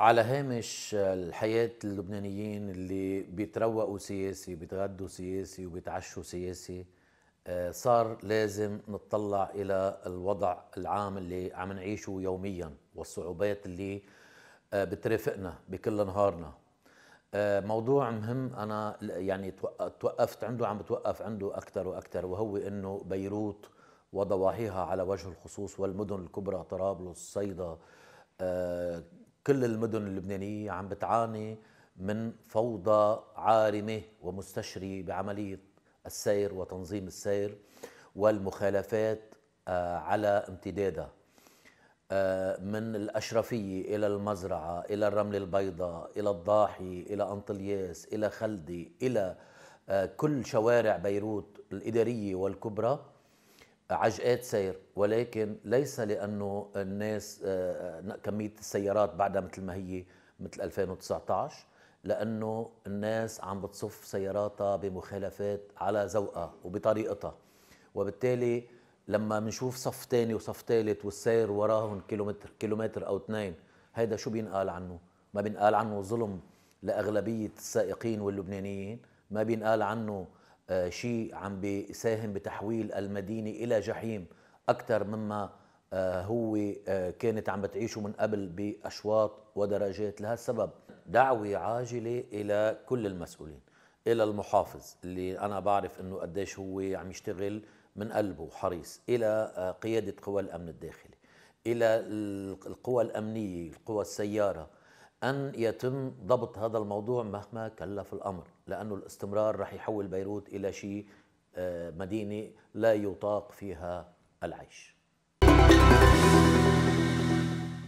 على هامش الحياة اللبنانيين اللي بيتروقوا سياسي بيتغدوا سياسي وبيتعشوا سياسي آه، صار لازم نتطلع إلى الوضع العام اللي عم نعيشه يوميا والصعوبات اللي آه، بترافقنا بكل نهارنا آه، موضوع مهم أنا يعني توقفت عنده عم بتوقف عنده أكثر وأكثر وهو أنه بيروت وضواحيها على وجه الخصوص والمدن الكبرى طرابلس صيدا كل المدن اللبنانية عم بتعاني من فوضى عارمة ومستشرية بعملية السير وتنظيم السير والمخالفات آه، على امتدادها آه، من الأشرفية إلى المزرعة إلى الرمل البيضاء إلى الضاحي إلى أنطلياس إلى خلدي إلى آه، كل شوارع بيروت الإدارية والكبرى عجقات سير ولكن ليس لانه الناس آه، آه، كميه السيارات بعدها مثل ما هي مثل 2019 لانه الناس عم بتصف سياراتها بمخالفات على ذوقها وبطريقتها وبالتالي لما بنشوف صف ثاني وصف ثالث والسير وراهم كيلومتر كيلومتر او اثنين هيدا شو بينقال عنه ما بينقال عنه ظلم لاغلبيه السائقين واللبنانيين ما بينقال عنه آه، شيء عم بيساهم بتحويل المدينة إلى جحيم أكثر مما آه، هو آه، كانت عم بتعيشه من قبل بأشواط ودرجات لهالسبب دعوة عاجلة إلى كل المسؤولين إلى المحافظ اللي أنا بعرف أنه قديش هو عم يشتغل من قلبه وحريص إلى قيادة قوى الأمن الداخلي إلى القوى الأمنية القوى السيارة أن يتم ضبط هذا الموضوع مهما كلف الأمر لأن الاستمرار رح يحول بيروت إلى شيء آه، مدينة لا يطاق فيها العيش